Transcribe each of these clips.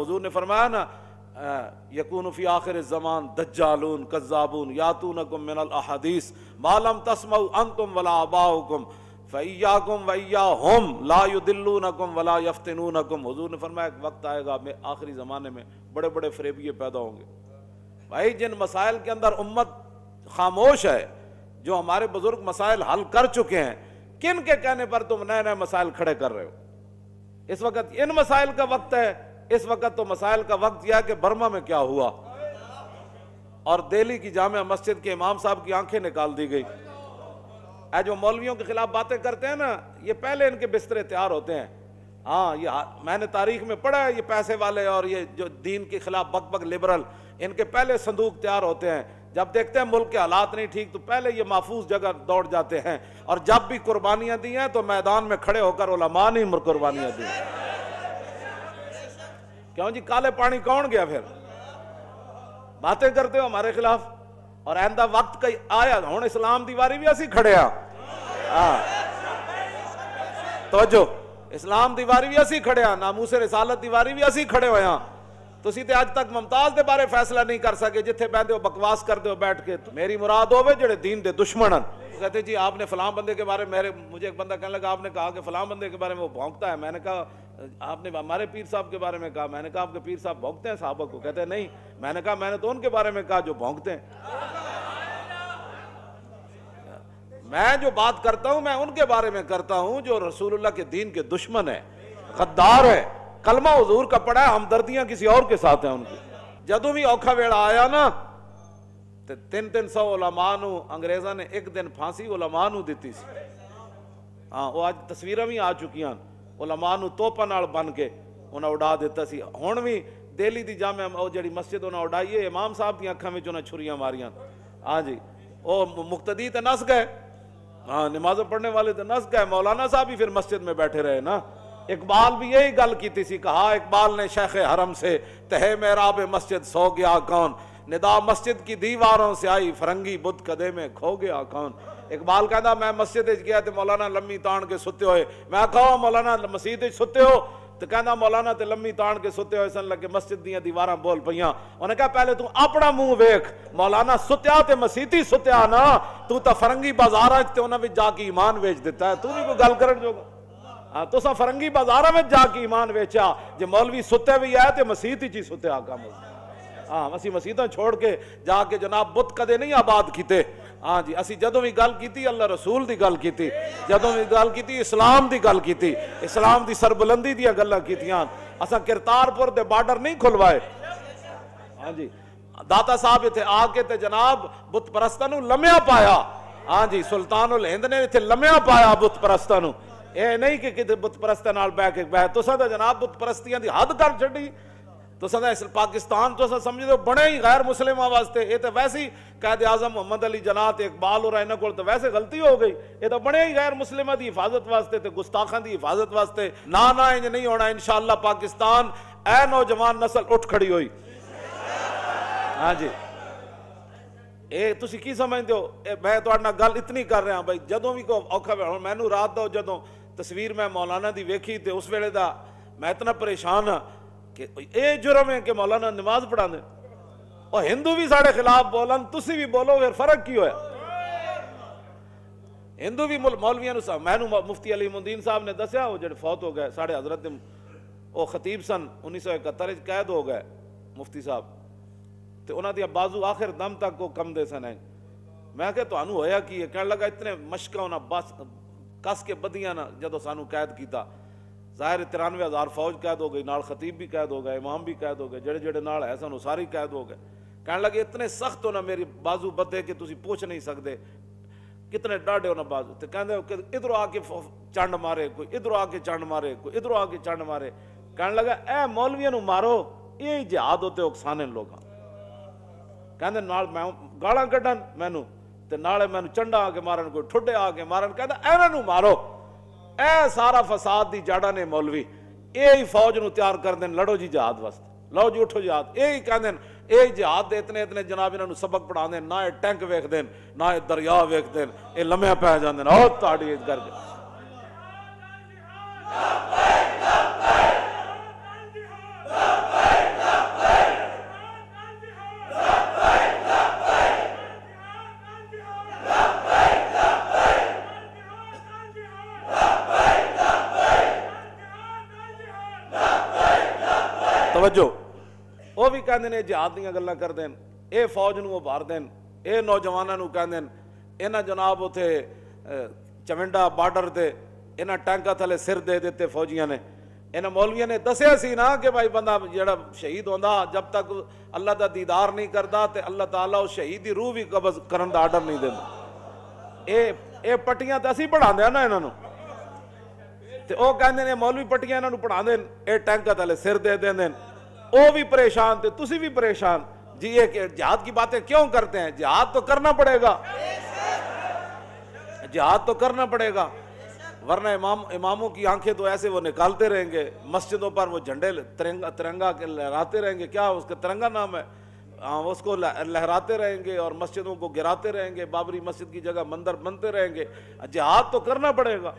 हजूर ने फरमाया ना यकूनफ़ी आखिर ज़मान दज्जालून कज्जाबून यातून मिनल अहदीस मालम तस्म अंतुम वला अबाउकुम फ़ैयाकुम वैया हम लादिल्लूनकुम वला यफ्तनूनकुम हजूर ने फरमाया एक वक्त आएगा मैं आखिरी ज़माने में बड़े बड़े फरेबिए पैदा होंगे भाई जिन मसाइल के अंदर उम्मत खामोश है जो हमारे बुज़ुर्ग मसाइल हल कर चुके हैं किन के कहने पर तुम नए नए मसाइल खड़े कर रहे हो इस वक्त इन मसाइल का वक्त है इस वक्त तो मसाइल का वक्त यह कि बर्मा में क्या हुआ और दिल्ली की जाम मस्जिद के इमाम साहब की आंखें निकाल दी गई आज जो मौलवियों के खिलाफ बातें करते हैं ना ये पहले इनके बिस्तरे तैयार होते हैं हाँ ये मैंने तारीख में पढ़ा है ये पैसे वाले और ये जो दीन के खिलाफ बक बक लिबरल इनके पहले संदूक तैयार होते हैं जब देखते हैं मुल्क के हालात नहीं ठीक तो पहले ये महफूज जगह दौड़ जाते हैं और जब भी कुर्बानियां दी हैं तो मैदान में खड़े होकर ओलमा ने कुर्बानियां दी हैं क्यों जी काले पानी कौन गया फिर बातें करते हो हमारे खिलाफ और आंदा वक्त कई आया हूं इस्लाम की वारी भी असी खड़े हाँ तवजो इस्लाम की वारी भी असी खड़े हाँ नामूस रिसालत की वारी भी असी खड़े हुए हाँ ਤੁਸੀਂ ਤੇ ਅੱਜ ਤੱਕ ਮਮਤਾਜ਼ ਦੇ ਬਾਰੇ ਫੈਸਲਾ ਨਹੀਂ ਕਰ ਸਕੇ ਜਿੱਥੇ ਬੈਠਦੇ ਹੋ ਬਕਵਾਸ ਕਰਦੇ ਹੋ ਬੈਠ ਕੇ ਮੇਰੀ ਮੁਰਾਦ ਹੋਵੇ ਜਿਹੜੇ دین ਦੇ ਦੁਸ਼ਮਣ ਹਨ ਉਹ ਕਹਤੇ ਜੀ ਆਪਨੇ ਫਲਾं ਬੰਦੇ ਕੇ ਬਾਰੇ मेरे मुझे एक बंदा कहने लगा आपने कहा कि फलाम बंदे के बारे में वो भोंकता है मैंने कहा आपने हमारे पीर साहब के बारे में कहा मैंने कहा आपके पीर साहब भोंगते हैं साहबक को कहते हैं नहीं मैंने कहा मैंने तो उनके बारे में कहा जो भोंगते हैं मैं जो बात करता हूं मैं उनके बारे में करता हूं जो रसूलुल्लाह के दीन के दुश्मन है गद्दार है कलमा हजूर का पड़ा है हमदर्दियां किसी और के साथ हैं उनकी जदों भी औखा वेड़ा आया ना तो तीन तीन सौ ओलमा अंग्रेजा ने एक दिन फांसी ओलमा दी थी हाँ वो आज तस्वीर भी आ चुकी हैं उलमान तोपा न बन के उन्हें उड़ा दिता से हूँ भी दिल्ली की जाम जी मस्जिद उन्हें उड़ाई है इमाम साहब की अखा में उन्हें छुरी मारिया हाँ जी ओ मुख्तदी तो नस गए हाँ नमाज पढ़ने वाले तो नस गए मौलाना साहब भी फिर मस्जिद में बैठे रहे ना इकबाल भी यही गल की कहा इकबाल ने शेख हरम से तह मेरा बे मस्जिद सो गया कौन निदा मस्जिद की दीवारों से आई फरंगी बुद्ध कदे में खो गया कौन इकबाल कहता मैं मस्जिद गया तो मौलाना लम्मी तान के सुते होए मैं कहो मौलाना मसीद सुते हो तो कहना मौलाना तो लम्मी तान के सुते होए सन लगे मस्जिद दियाँ दीवारा बोल पाइया उन्हें कहा पहले तू अपना मुंह वेख मौलाना सुत्या तो मसीती सुत्या ना तू तो फरंगी बाजार उन्होंने जाके ईमान वेच दिता है तू भी कोई गल कर हाँ तो फरंगी बाजार में जाके ईमान वेचा जो मौलवी सुते भी आया तो मसीत ही सुत्या का कम हाँ असी मसीत तो छोड़ के जाके जनाब बुत कदे नहीं आबाद कि हाँ जी असी जदों भी गल की अल्लाह रसूल की गल की जदों भी गल की इस्लाम की गल की इस्लाम की सरबुलंदी दल असा करतारपुर के बार्डर नहीं खुलवाए हाँ जी दाता साहब इतने आके तो जनाब बुत प्रस्तान लम्या पाया हाँ जी सुल्तान उल हिंद ने इतने लम्या पाया बुत प्रस्तान यह नहीं कि बुत प्रस्त बह के बह तो जनाब बुत प्रस्तियों की हद कर छी तो सदा पाकिस्तान तो असां सम्झंदो बणे ई ग़ैर मुस्लिम वास्ते ये तो वैसे ही कैद आज़म मोहम्मद अली जनात इकबाल और इन्होंने को तो वैसे ग़लती हो गई ये तो बने ही ग़ैर मुस्लिम की हिफाज़त वास्ते तो गुस्ताखा की हिफाज़त वास्ते ना ना इंज नहीं होना इन पाकिस्तान ए नौजवान नस्ल उठ खड़ी हुई हाँ जी ਇਹ तुम की समझते हो मैं ਤੁਹਾਡੇ गल इतनी कर रहा ਰਿਹਾ जदों भी को औखा ਔਖਾ ਹੁਣ ਮੈਨੂੰ ਰਾਤ ਦਾ ਜਦੋਂ ਤਸਵੀਰ ਮੈਂ ਮੌਲਾਨਾ ਦੀ ਵੇਖੀ ਤੇ ਉਸ ਵੇਲੇ ਦਾ ਮੈਂ ਇਤਨਾ ਪਰੇਸ਼ਾਨ ਹਾਂ कि जुर्म है कि मौलाना नमाज पढ़ाने और हिंदू भी साढ़े खिलाफ बोलन तुसी भी बोलो फिर फर्क की होया हिंदू भी मौलविया मैं मुफ्ती अली मुद्दीन साहब ने दसिया जो फौत हो गए साढ़े हजरत वह खतीब सन उन्नीस सौ इकहत्तर कैद हो गए मुफ्ती साहब तो उन्होंने बाजू आखिर दम तक वो कम दे सन मैं क्या तो होया की कह लगा इतने मशक उन्हें बस कस के बदिया ना जो सू कैद किया ज़ाहिर तिरानवे हज़ार फौज कैद हो गई नाल खतीब भी कैद हो गए इमाम भी कैद हो गए जड़े जड़े नाल है सन सारे कैद हो गए कह लगे इतने सख्त हो ना मेरी बाजू बदे कि तुम पूछ नहीं सकते कितने डाढ़े हो ना बाजू तो कहते इधरों आके चंड मारे कोई इधरों आके चंड मारे कोई इधरों आके चंड मारे कह लगा ए मौलवियों मारो ये जहाद होते उकसाने लोग कहते मैं गाला क्डन मैनू तो नाले मैं चंडा आके मारन कोई ठुडे आके मारन कहना इन्हों मारो ਇਹ ਸਾਰਾ ਫਸਾਦ ਦੀ ਜੜਾ ਨੇ ਮੌਲਵੀ ਇਹ ਹੀ ਫੌਜ ਨੂੰ ਤਿਆਰ ਕਰਦੇ ਨੇ ਲੜੋ ਜੀ ਜਹਾਦ ਵਾਸਤੇ ਲਓ ਜੀ ਉਠੋ ਜਹਾਦ ਇਹ ਹੀ ਕਹਿੰਦੇ ਨੇ ਇਹ ਜਹਾਦ ਦੇ ਇਤਨੇ ਇਤਨੇ ਜਨਾਬ ਇਹਨਾਂ ਨੂੰ ਸਬਕ ਪੜਾਉਂਦੇ ਨਾ ਇਹ ਟੈਂਕ ਵੇਖਦੇ ਨੇ ਨਾ ਇਹ ਦਰਿਆ ਵੇਖਦੇ ਨੇ ਇਹ ਲੰਮੇ ਪੈ ਜਾਂਦੇ ਨੇ ਉਹ ਤੁਹਾਡੀ ਇਸ ਕਰਕੇ तवज्जो ਉਹ ਵੀ ਕਹਿੰਦੇ ਨੇ ਜਿਹਾਦ ਦੀਆਂ ਗੱਲਾਂ ਕਰਦੇ ਨੇ ਇਹ ਫੌਜ ਨੂੰ ਉਭਾਰਦੇ ਨੇ ਇਹ ਨੌਜਵਾਨਾਂ ਨੂੰ ਕਹਿੰਦੇ ਨੇ ਇਹਨਾਂ ਜਨਾਬ ਉਥੇ ਚਵਿੰਡਾ ਬਾਰਡਰ ਤੇ ਇਹਨਾਂ ਟਾਂਕਾ ਥਲੇ ਸਿਰ ਦੇ ਦਿੱਤੇ ਫੌਜੀਆਂ ਨੇ ਇਹਨਾਂ ਮੌਲਵੀਆਂ ਨੇ ਦੱਸਿਆ ਸੀ ਨਾ ਕਿ ਭਾਈ ਬੰਦਾ ਜਿਹੜਾ ਸ਼ਹੀਦ ਹੁੰਦਾ ਜਦ ਤੱਕ ਅੱਲਾ ਦਾ ਦੀਦਾਰ ਨਹੀਂ ਕਰਦਾ ਤੇ ਅੱਲਾ ਤਾਲਾ ਉਸ ਸ਼ਹੀਦ ਦੀ ਰੂਹ ਵੀ ਕਬਜ਼ ਕਰਨ ਦਾ ਆਰਡਰ ਨਹੀਂ ਦਿੰਦਾ ਇਹ ਇਹ ਪਟੀਆਂ ਤਾਂ ਅਸੀਂ ਪੜਾਉਂਦੇ ਆ ਨਾ ਇਹਨਾਂ ਨੂੰ ਤੇ ਉਹ ਕਹਿੰਦੇ ਨੇ ਮੌਲਵੀ ਪਟੀਆਂ ਇਹਨਾਂ ਨੂੰ ਪੜਾਉਂਦੇ ਨੇ ਇਹ ਟਾਂਕਾ ਥਲੇ ਸਿਰ ਦੇ ਦਿੰਦੇ ਨੇ वो भी परेशान थे तुम भी परेशान जी ये जिहाद की बातें क्यों करते हैं जिहाद तो करना पड़ेगा जिहाद तो करना पड़ेगा वरना इमाम इमामों की आंखें तो ऐसे वो निकालते रहेंगे मस्जिदों पर वो झंडे तिरंगा तिरंगा के लहराते रहेंगे क्या उसका तिरंगा नाम है आ, हाँ, उसको लहराते रहेंगे और मस्जिदों को गिराते रहेंगे बाबरी मस्जिद की जगह मंदिर बनते रहेंगे जिहाद तो करना पड़ेगा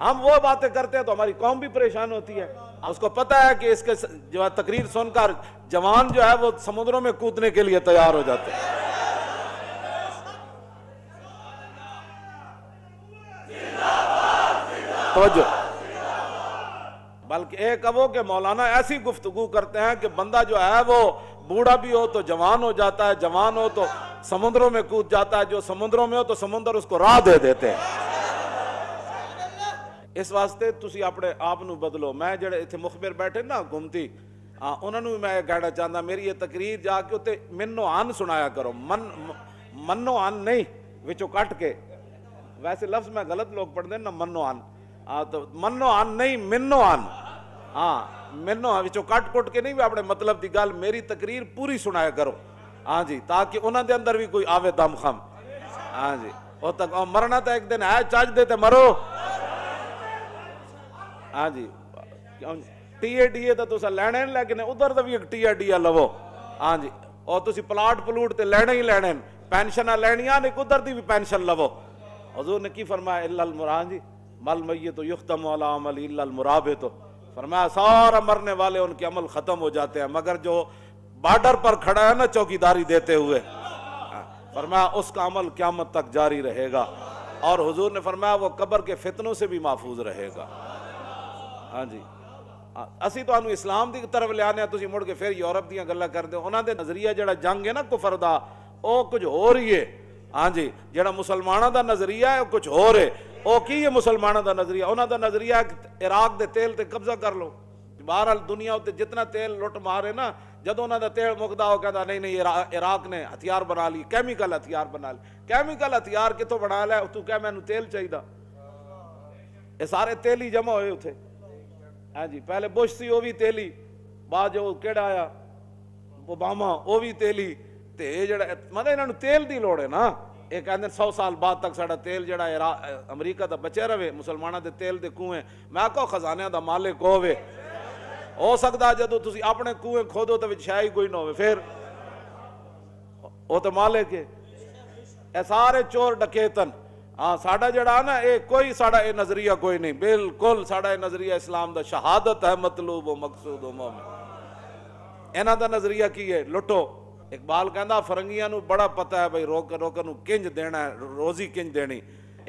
हम वो बातें करते हैं तो हमारी कौम भी परेशान होती है उसको पता है कि इसके जो है तकरीर सुनकर जवान जो है वो समुद्रों में कूदने के लिए तैयार हो जाते हैं तो बल्कि एक अब के मौलाना ऐसी गुफ्तगु करते हैं कि बंदा जो है वो बूढ़ा भी हो तो जवान हो जाता है जवान हो तो समुद्रों में कूद जाता है जो समुद्रों में हो तो समुद्र उसको राह दे देते हैं इस वास्ते अपने आप न बदलो मैं जो इतने मुखबिर बैठे ना ਨਾ हाँ उन्होंने भी मैं ਮੈਂ चाहता मेरी ये तकरीर जाके उ ਕੇ ਉੱਤੇ सुनाया करो मन मनो ਮਨ नहीं ਆਨ कट के वैसे लफ्ज मैं गलत लोग पढ़ते ना मनो आन आ, तो मनो आन नहीं मिनो आन हाँ मिनो विचो कट कुट के नहीं भी अपने मतलब की गल मेरी तकरीर पूरी सुनाया करो हाँ जी ताकि उन्होंने अंदर भी कोई आवे दम खम हाँ जी और तक और मरना तो एक दिन है चज दे मरो हाँ जी टीए टीए तो तुम लैने लैके उधर तो भी एक डी ए लवो हाँ जी और तुम प्लाट पलूट तो लैने ही लैने पेनशन लैनिया ने उधर की भी पेनशन लवो हजूर ने की फरमाया इलाल मुरान हाँ जी मल मैय तो युखतम अमल इलाल मुराबे तो फरमाया सारा मरने वाले उनके अमल ख़त्म हो जाते हैं मगर जो बॉर्डर पर खड़ा है ना चौकीदारी देते हुए हाँ। फरमाया उसका अमल क्यामत तक जारी रहेगा और हुजूर ने फरमाया वो कब्र के फितनों से भी महफूज रहेगा हाँ जी असं तो इस्लाम की तरफ लियाने तुम मुड़ के फिर यूरोप दल करते उन्होंने नजरिया जरा जंग है ना कुफर का वह कुछ होर ही है हाँ जी जो मुसलमान का नजरिया है कुछ होर है वह की है मुसलमाना का नजरिया उन्होंने नजरिया इराक के तेल से कब्जा कर लो बहर दुनिया उत्ते जितना तेल लुट मारे ना जो उन्होंने तेल मुकता वह कहता नहीं नहीं इरा इराक ने हथियार बना ली कैमिकल हथियार बना ली कैमिकल हथियार कितों बना लिया तू कह मैं तेल चाहिए ये सारे तेल ही जमा हुए उत्तर हाँ जी पहले बुश थी वह भी तेली बाद जो केड़ा आया ओबामा वह भी तेली तो ये जरा मतलब इन्हों तेल की लड़ है ना ये कहते सौ साल बाद तक सा तेल जरा अमरीका का बचे रहे मुसलमाना के तेल के कुएं मैं आखो खजान का मालिक वे हो सकता जो तुम अपने कुएं खोदो तो शाय ही कोई ना हो फिर वो तो मालिक है सारे चोर डकेतन हाँ साढ़ा जड़ा ना ये कोई साढ़ा ये नजरिया कोई नहीं बिल्कुल साढ़ा ये नजरिया इस्लाम का शहादत है मतलूब मकसूद इन्हों का नजरिया की है लुटो इकबाल कहता फरंगिया बड़ा पता है भाई रोक रोकन किंज देना है रोजी किंज देनी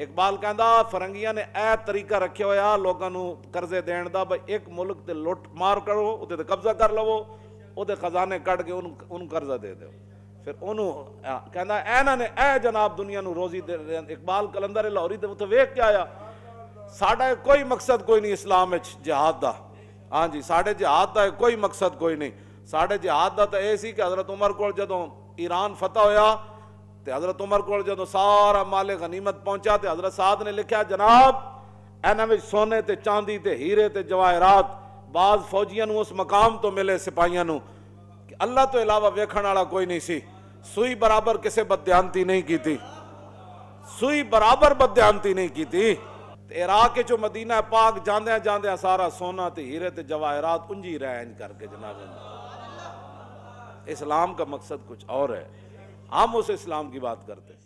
इकबाल कहता फरंगिया ने यह तरीका रखे हुआ लोगों कर्जे देने का भाई एक मुल्क लुट मार करो उ कब्जा कर लवो वो खजाने कट के उन, कर्जा दे दो फिर ओनू कहना एना ने ऐ जनाब दुनिया नु रोजी दे इकबाल कलंदर लाहौरी तो उठे वेख के आया साडा कोई मकसद कोई नहीं इस्लाम में जिहाद का हाँ जी साडे जिहाद का कोई मकसद कोई नहीं साडे जिहाद का तो यह सी कि हजरत उमर को जदों ईरान फतह होया ते हजरत उमर को जदों सारा माल गनीमत पहुंचा तो हजरत साद ने लिखा जनाब एना में सोने ते चांदी ते हीरे ते जवाहरात बाज़ फौजियों उस मकाम तो मिले सिपाहियों अल्लाह तो इलावा वेखण वाला कोई नहीं सी। सुई बराबर किसे बदती नहीं की थी सुई बराबर बदती नहीं की थी इराक जो मदीना पाक जाते जाते सारा सोना ते हीरे ते जवाहरात उंजी रहन करके जनाब इस्लाम का मकसद कुछ और है हम उस इस्लाम की बात करते हैं